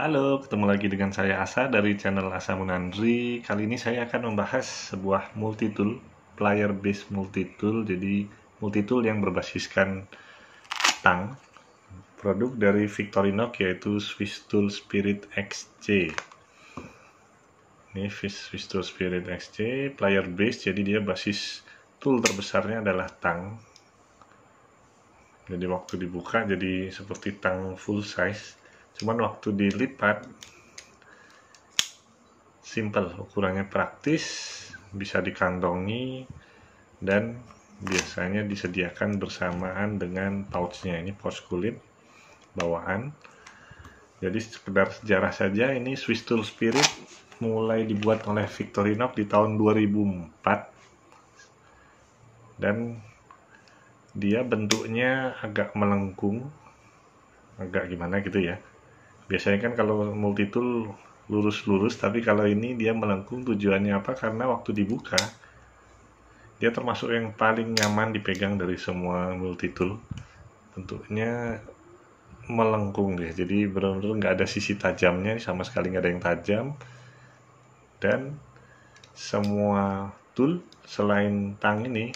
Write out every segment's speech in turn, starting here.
Halo, ketemu lagi dengan saya Asa dari channel Asa Munandri. Kali ini saya akan membahas sebuah multitool, player based multitool. Jadi multitool yang berbasiskan tang produk dari Victorinox yaitu Swiss Tool Spirit XC. Ini Swiss Tool Spirit XC, player based jadi dia basis tool terbesarnya adalah tang. Jadi waktu dibuka jadi seperti tang full size cuman waktu dilipat simple ukurannya praktis bisa dikantongi dan biasanya disediakan bersamaan dengan pouchnya ini pouch kulit bawaan jadi sekedar sejarah saja ini Swiss Tool Spirit mulai dibuat oleh Victorinox di tahun 2004 dan dia bentuknya agak melengkung agak gimana gitu ya biasanya kan kalau multi tool lurus-lurus tapi kalau ini dia melengkung tujuannya apa karena waktu dibuka dia termasuk yang paling nyaman dipegang dari semua multi tool bentuknya melengkung deh jadi benar-benar nggak ada sisi tajamnya sama sekali nggak ada yang tajam dan semua tool selain tang ini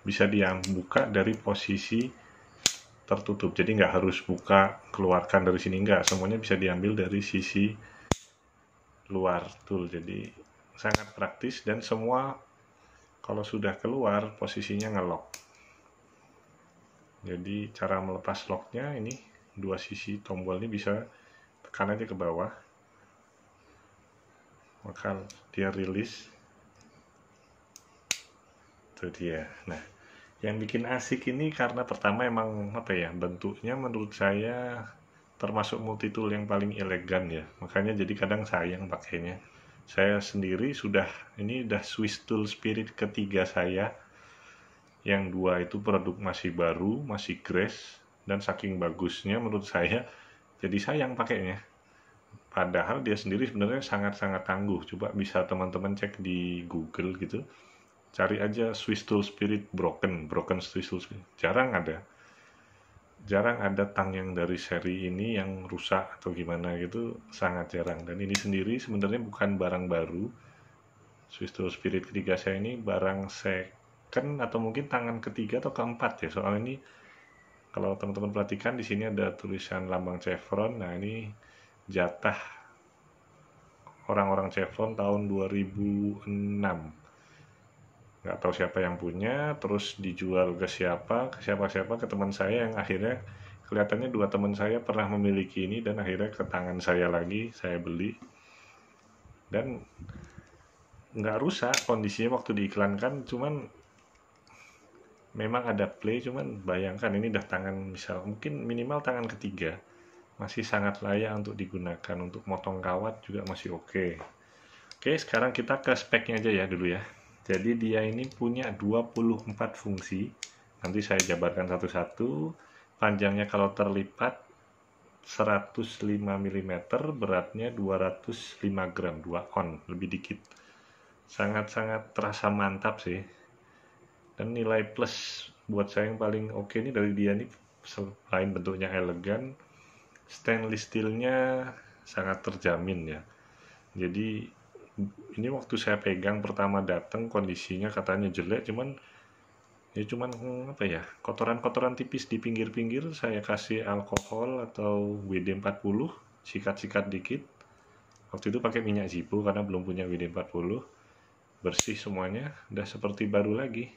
bisa dibuka dari posisi tertutup jadi nggak harus buka keluarkan dari sini nggak semuanya bisa diambil dari sisi luar tool jadi sangat praktis dan semua kalau sudah keluar posisinya ngelok jadi cara melepas locknya ini dua sisi tombol ini bisa tekan aja ke bawah maka dia rilis itu dia nah yang bikin asik ini karena pertama emang apa ya bentuknya menurut saya termasuk multi tool yang paling elegan ya makanya jadi kadang sayang pakainya saya sendiri sudah ini udah Swiss tool spirit ketiga saya yang dua itu produk masih baru masih grace dan saking bagusnya menurut saya jadi sayang pakainya padahal dia sendiri sebenarnya sangat-sangat tangguh coba bisa teman-teman cek di Google gitu cari aja Swiss Tool Spirit broken broken Swiss Tool Spirit jarang ada jarang ada tang yang dari seri ini yang rusak atau gimana gitu sangat jarang dan ini sendiri sebenarnya bukan barang baru Swiss Tool Spirit ketiga saya ini barang second atau mungkin tangan ketiga atau keempat ya soal ini kalau teman-teman perhatikan di sini ada tulisan lambang Chevron nah ini jatah orang-orang Chevron tahun 2006 nggak tahu siapa yang punya terus dijual ke siapa ke siapa-siapa ke teman saya yang akhirnya kelihatannya dua teman saya pernah memiliki ini dan akhirnya ke tangan saya lagi saya beli dan nggak rusak kondisinya waktu diiklankan cuman memang ada play cuman bayangkan ini udah tangan misal mungkin minimal tangan ketiga masih sangat layak untuk digunakan untuk motong kawat juga masih oke okay. oke okay, sekarang kita ke speknya aja ya dulu ya jadi dia ini punya 24 fungsi. Nanti saya jabarkan satu-satu. Panjangnya kalau terlipat 105 mm, beratnya 205 gram, 2 on, lebih dikit. Sangat-sangat terasa mantap sih. Dan nilai plus buat saya yang paling oke okay ini dari dia nih, selain bentuknya elegan, stainless steelnya sangat terjamin ya. Jadi ini waktu saya pegang pertama datang kondisinya katanya jelek cuman ya cuman hmm, apa ya kotoran-kotoran tipis di pinggir-pinggir saya kasih alkohol atau WD-40 sikat-sikat dikit waktu itu pakai minyak zippo karena belum punya WD-40 bersih semuanya udah seperti baru lagi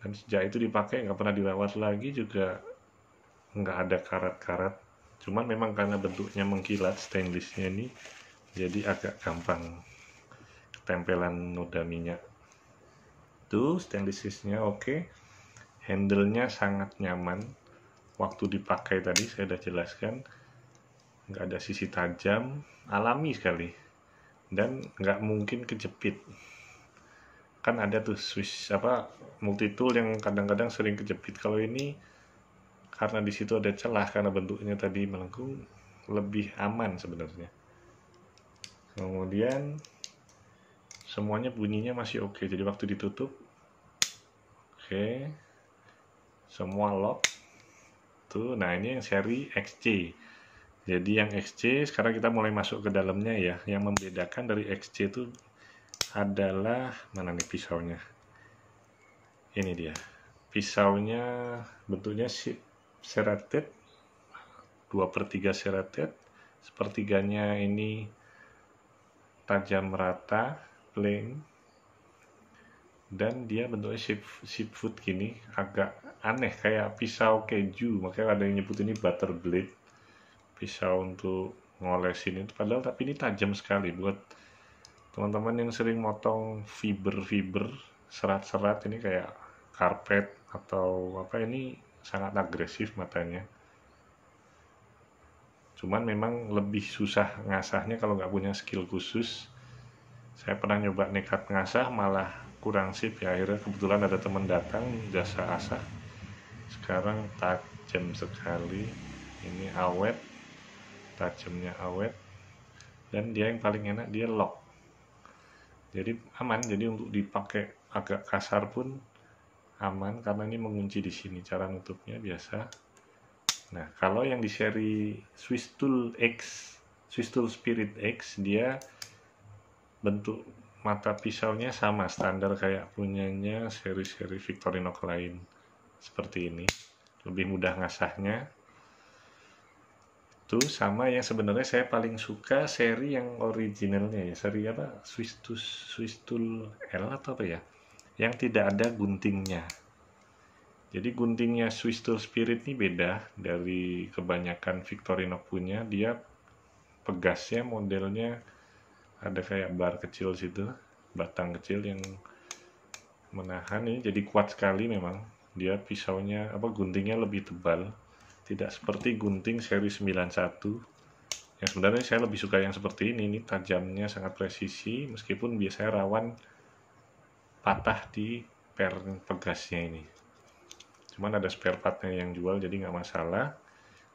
dan sejak itu dipakai nggak pernah dirawat lagi juga nggak ada karat-karat cuman memang karena bentuknya mengkilat stainlessnya ini jadi agak gampang tempelan noda minyak itu stainlessnya oke okay. handle-nya sangat nyaman waktu dipakai tadi saya sudah jelaskan nggak ada sisi tajam alami sekali dan nggak mungkin kejepit kan ada tuh switch apa multi tool yang kadang-kadang sering kejepit kalau ini karena di situ ada celah karena bentuknya tadi melengkung lebih aman sebenarnya kemudian semuanya bunyinya masih oke okay. jadi waktu ditutup oke okay. semua lock tuh nah ini yang seri XC jadi yang XC sekarang kita mulai masuk ke dalamnya ya yang membedakan dari XC itu adalah mana nih pisaunya ini dia pisaunya bentuknya serrated 2 per 3 serrated sepertiganya ini tajam rata, plain, dan dia bentuknya ship ship food gini, agak aneh kayak pisau keju, makanya ada yang nyebut ini butter blade, pisau untuk ngolesin itu, padahal tapi ini tajam sekali buat teman-teman yang sering motong fiber-fiber, serat-serat ini kayak karpet atau apa ini sangat agresif matanya cuman memang lebih susah ngasahnya kalau nggak punya skill khusus saya pernah nyoba nekat ngasah malah kurang sip ya akhirnya kebetulan ada teman datang jasa asah sekarang tajam sekali ini awet tajamnya awet dan dia yang paling enak dia lock jadi aman jadi untuk dipakai agak kasar pun aman karena ini mengunci di sini cara nutupnya biasa Nah, kalau yang di seri Swiss Tool X, Swiss Tool Spirit X, dia bentuk mata pisaunya sama standar kayak punyanya seri-seri Victorinox lain seperti ini. Lebih mudah ngasahnya. Itu sama yang sebenarnya saya paling suka seri yang originalnya ya, seri apa? Swiss Tool, Swiss Tool L atau apa ya? Yang tidak ada guntingnya. Jadi guntingnya Swiss tool Spirit ini beda dari kebanyakan Victorino punya. Dia pegasnya modelnya ada kayak bar kecil situ, batang kecil yang menahan ini jadi kuat sekali memang. Dia pisaunya apa guntingnya lebih tebal, tidak seperti gunting seri 91 yang sebenarnya saya lebih suka yang seperti ini ini tajamnya sangat presisi meskipun biasanya rawan patah di per pegasnya ini cuman ada spare partnya yang jual jadi nggak masalah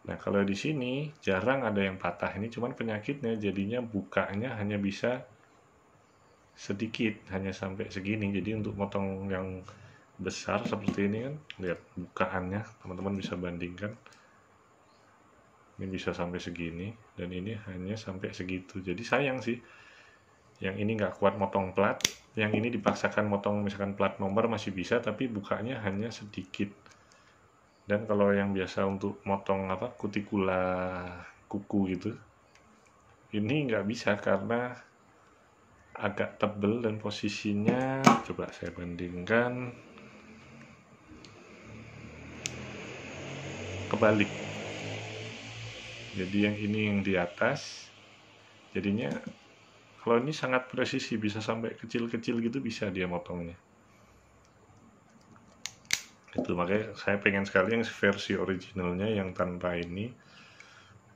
nah kalau di sini jarang ada yang patah ini cuman penyakitnya jadinya bukanya hanya bisa sedikit hanya sampai segini jadi untuk motong yang besar seperti ini kan lihat bukaannya teman-teman bisa bandingkan ini bisa sampai segini dan ini hanya sampai segitu jadi sayang sih yang ini nggak kuat motong plat yang ini dipaksakan motong misalkan plat nomor masih bisa tapi bukanya hanya sedikit dan kalau yang biasa untuk motong apa kutikula kuku gitu ini nggak bisa karena agak tebel dan posisinya coba saya bandingkan kebalik jadi yang ini yang di atas jadinya kalau ini sangat presisi, bisa sampai kecil-kecil gitu bisa dia motongnya. Itu makanya saya pengen sekali yang versi originalnya yang tanpa ini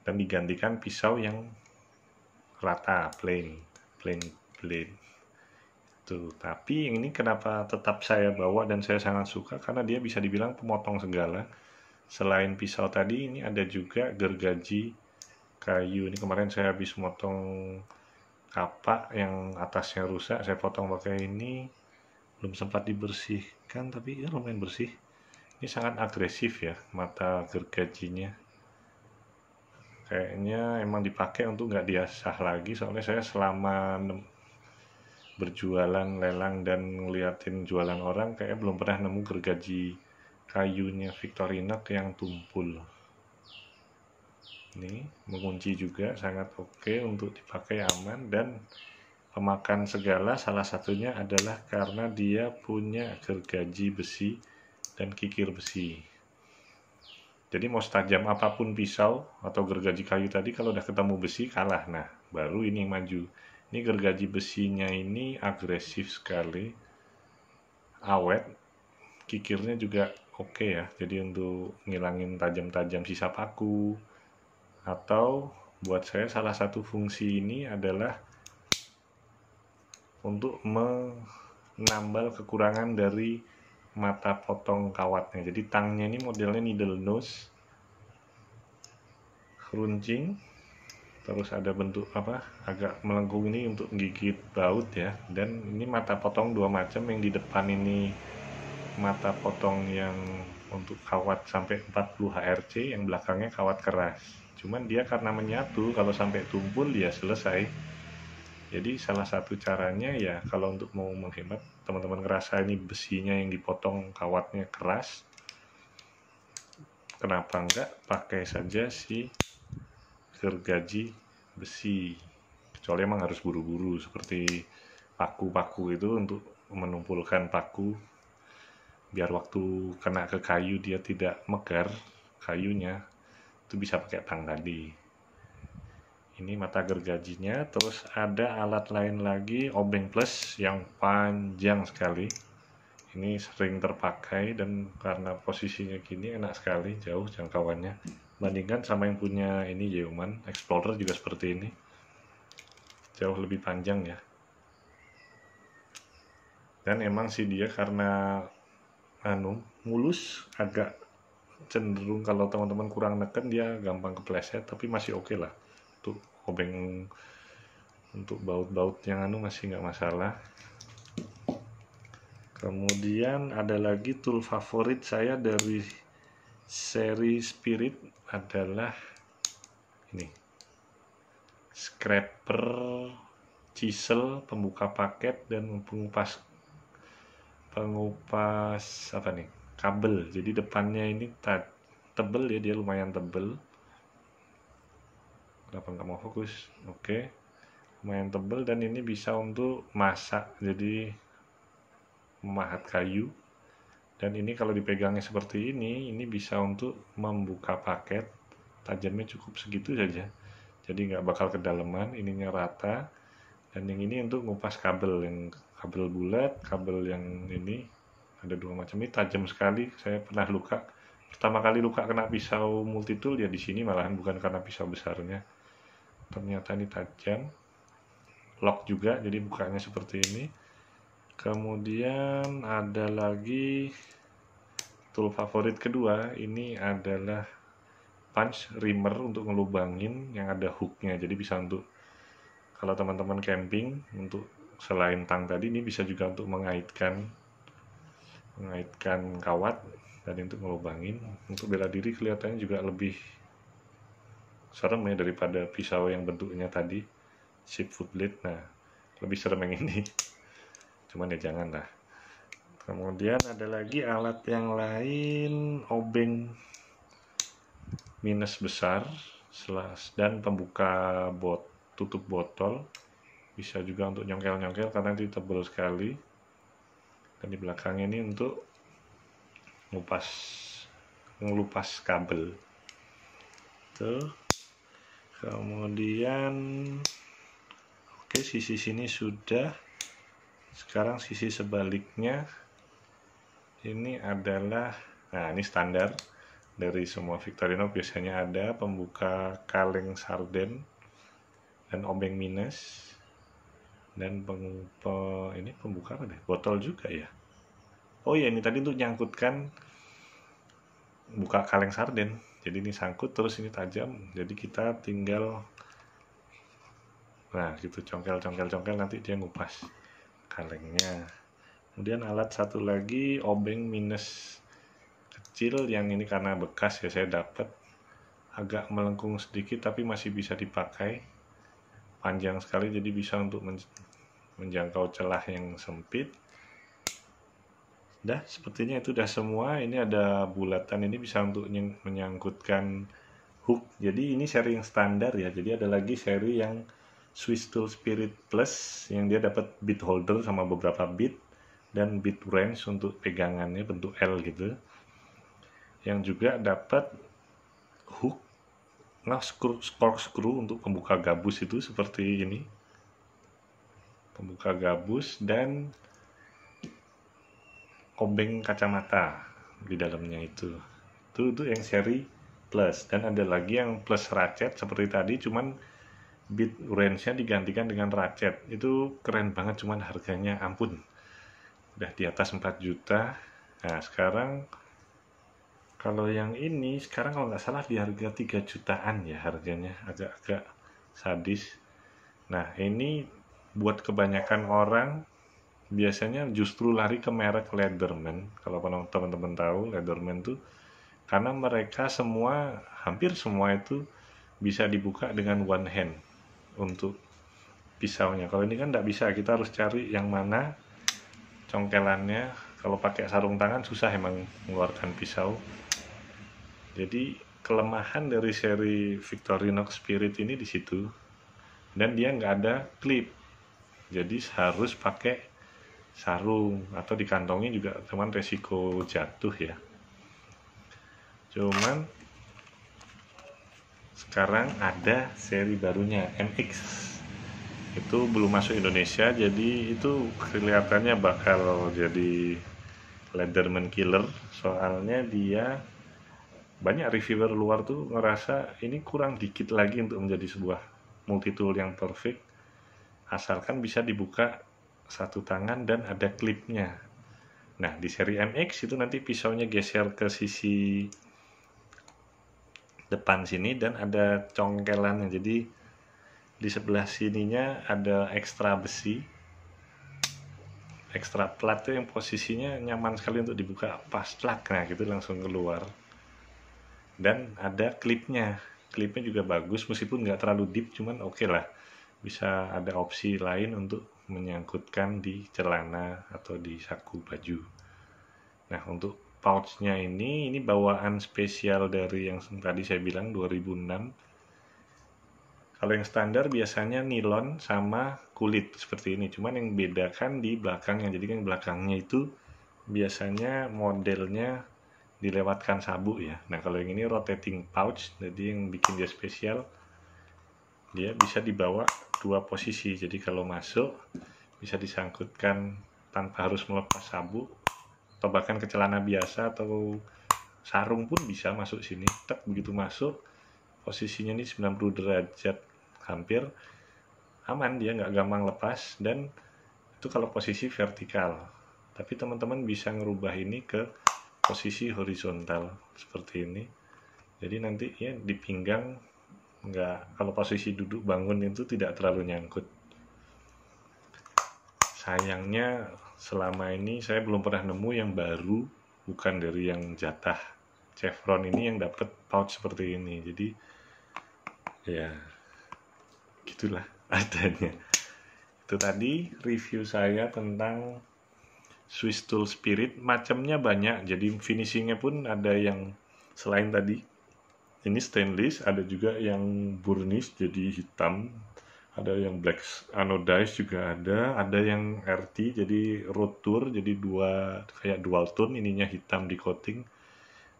dan digantikan pisau yang rata, plain, plain blade. Itu. Tapi yang ini kenapa tetap saya bawa dan saya sangat suka karena dia bisa dibilang pemotong segala. Selain pisau tadi ini ada juga gergaji kayu. Ini kemarin saya habis motong kapak yang atasnya rusak saya potong pakai ini belum sempat dibersihkan tapi ya lumayan bersih ini sangat agresif ya mata gergajinya kayaknya emang dipakai untuk nggak diasah lagi soalnya saya selama berjualan lelang dan ngeliatin jualan orang kayak belum pernah nemu gergaji kayunya Victorinox yang tumpul ini mengunci juga sangat oke okay untuk dipakai aman dan pemakan segala salah satunya adalah karena dia punya gergaji besi dan kikir besi jadi mau setajam apapun pisau atau gergaji kayu tadi kalau udah ketemu besi kalah nah baru ini yang maju ini gergaji besinya ini agresif sekali awet kikirnya juga oke okay ya jadi untuk ngilangin tajam-tajam sisa paku atau buat saya salah satu fungsi ini adalah untuk menambal kekurangan dari mata potong kawatnya jadi tangnya ini modelnya needle nose runcing terus ada bentuk apa agak melengkung ini untuk gigit baut ya dan ini mata potong dua macam yang di depan ini mata potong yang untuk kawat sampai 40 HRC yang belakangnya kawat keras cuman dia karena menyatu kalau sampai tumpul dia ya selesai jadi salah satu caranya ya kalau untuk mau menghemat teman-teman ngerasa ini besinya yang dipotong kawatnya keras kenapa enggak pakai saja si gergaji besi kecuali emang harus buru-buru seperti paku-paku itu untuk menumpulkan paku biar waktu kena ke kayu dia tidak megar kayunya itu bisa pakai tang tadi ini mata gergajinya terus ada alat lain lagi obeng plus yang panjang sekali ini sering terpakai dan karena posisinya gini enak sekali jauh jangkauannya bandingkan sama yang punya ini Yeoman Explorer juga seperti ini jauh lebih panjang ya dan emang sih dia karena anu mulus agak cenderung kalau teman-teman kurang neken dia gampang kepleset tapi masih oke okay lah untuk obeng untuk baut-baut yang anu masih nggak masalah kemudian ada lagi tool favorit saya dari seri spirit adalah ini scraper chisel pembuka paket dan pengupas pengupas apa nih kabel jadi depannya ini tebel ya dia lumayan tebel kenapa nggak mau fokus oke okay. lumayan tebel dan ini bisa untuk masak jadi memahat kayu dan ini kalau dipegangnya seperti ini ini bisa untuk membuka paket tajamnya cukup segitu saja jadi nggak bakal kedalaman ininya rata dan yang ini untuk ngupas kabel yang kabel bulat kabel yang ini ada dua macam ini tajam sekali saya pernah luka pertama kali luka kena pisau multitool ya di sini malahan bukan karena pisau besarnya ternyata ini tajam lock juga jadi bukanya seperti ini kemudian ada lagi tool favorit kedua ini adalah punch rimmer untuk ngelubangin yang ada hooknya jadi bisa untuk kalau teman-teman camping untuk selain tang tadi ini bisa juga untuk mengaitkan mengaitkan kawat dan untuk ngelubangin untuk bela diri kelihatannya juga lebih serem ya daripada pisau yang bentuknya tadi sheep foot blade nah lebih serem yang ini cuman ya jangan lah kemudian ada lagi alat yang lain obeng minus besar selas dan pembuka bot tutup botol bisa juga untuk nyongkel-nyongkel karena itu tebal sekali dan di belakangnya ini untuk ngupas ngelupas kabel tuh kemudian oke sisi sini sudah sekarang sisi sebaliknya ini adalah nah ini standar dari semua Victorino biasanya ada pembuka kaleng sarden dan obeng minus dan peng, pe, ini pembuka apa deh botol juga ya oh ya ini tadi untuk nyangkutkan buka kaleng sarden jadi ini sangkut terus ini tajam jadi kita tinggal nah gitu congkel congkel congkel nanti dia ngupas kalengnya kemudian alat satu lagi obeng minus kecil yang ini karena bekas ya saya dapat agak melengkung sedikit tapi masih bisa dipakai panjang sekali jadi bisa untuk menjangkau celah yang sempit Dah, sepertinya itu udah semua. Ini ada bulatan ini bisa untuk menyangkutkan hook. Jadi ini seri yang standar ya. Jadi ada lagi seri yang Swiss Tool Spirit Plus yang dia dapat bit holder sama beberapa bit dan bit wrench untuk pegangannya bentuk L gitu. Yang juga dapat hook nah screw, screw untuk pembuka gabus itu seperti ini pembuka gabus dan obeng kacamata di dalamnya itu itu itu yang seri plus dan ada lagi yang plus ratchet seperti tadi cuman bit range-nya digantikan dengan ratchet itu keren banget cuman harganya ampun udah di atas 4 juta nah sekarang kalau yang ini sekarang kalau nggak salah di harga 3 jutaan ya harganya agak-agak sadis nah ini buat kebanyakan orang biasanya justru lari ke merek Leatherman. Kalau teman-teman tahu Leatherman tuh karena mereka semua hampir semua itu bisa dibuka dengan one hand untuk pisaunya. Kalau ini kan tidak bisa, kita harus cari yang mana congkelannya. Kalau pakai sarung tangan susah emang mengeluarkan pisau. Jadi kelemahan dari seri Victorinox Spirit ini di situ dan dia nggak ada clip jadi harus pakai sarung atau di kantongnya juga teman resiko jatuh ya cuman sekarang ada seri barunya MX itu belum masuk Indonesia jadi itu kelihatannya bakal jadi Leatherman Killer soalnya dia banyak reviewer luar tuh ngerasa ini kurang dikit lagi untuk menjadi sebuah multi tool yang perfect asalkan bisa dibuka satu tangan dan ada klipnya. Nah, di seri MX itu nanti pisaunya geser ke sisi depan sini dan ada congkelannya. Jadi di sebelah sininya ada ekstra besi. Ekstra plat yang posisinya nyaman sekali untuk dibuka pas plak. Nah, gitu langsung keluar. Dan ada klipnya. Klipnya juga bagus meskipun nggak terlalu deep cuman oke okay lah bisa ada opsi lain untuk menyangkutkan di celana atau di saku baju. Nah, untuk pouchnya ini, ini bawaan spesial dari yang tadi saya bilang 2006. Kalau yang standar biasanya nilon sama kulit seperti ini, cuman yang bedakan di belakangnya. Jadi kan belakangnya itu biasanya modelnya dilewatkan sabuk ya. Nah kalau yang ini rotating pouch, jadi yang bikin dia spesial, dia bisa dibawa dua posisi jadi kalau masuk bisa disangkutkan tanpa harus melepas sabuk atau bahkan ke celana biasa atau sarung pun bisa masuk sini tek begitu masuk posisinya ini 90 derajat hampir aman dia nggak gampang lepas dan itu kalau posisi vertikal tapi teman-teman bisa ngerubah ini ke posisi horizontal seperti ini jadi nanti ya di pinggang nggak kalau posisi duduk bangun itu tidak terlalu nyangkut sayangnya selama ini saya belum pernah nemu yang baru bukan dari yang jatah chevron ini yang dapat pouch seperti ini jadi ya gitulah adanya itu tadi review saya tentang Swiss Tool Spirit macamnya banyak jadi finishingnya pun ada yang selain tadi ini stainless ada juga yang burnish jadi hitam ada yang black anodized juga ada ada yang RT jadi road tour jadi dua kayak dual tone ininya hitam di coating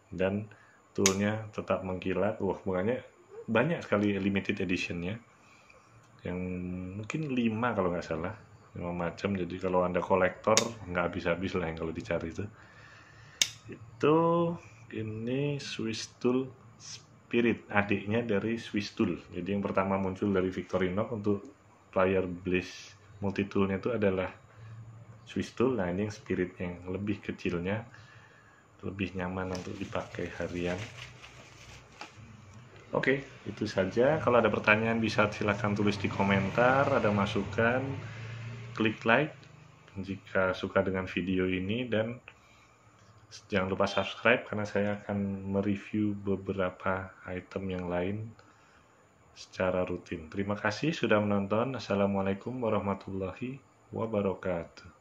dan toolnya tetap mengkilat wah bunganya banyak sekali limited editionnya yang mungkin 5 kalau nggak salah 5 macam jadi kalau anda kolektor nggak habis-habis lah yang kalau dicari itu itu ini Swiss Tool Spirit, adiknya dari Swiss Tool. Jadi yang pertama muncul dari Victorinox untuk player Bliss toolnya itu adalah Swiss Tool. Nah ini yang Spirit yang lebih kecilnya, lebih nyaman untuk dipakai harian. Oke, okay, itu saja. Kalau ada pertanyaan bisa silahkan tulis di komentar, ada masukan, klik like jika suka dengan video ini dan jangan lupa subscribe karena saya akan mereview beberapa item yang lain secara rutin. Terima kasih sudah menonton. Assalamualaikum warahmatullahi wabarakatuh.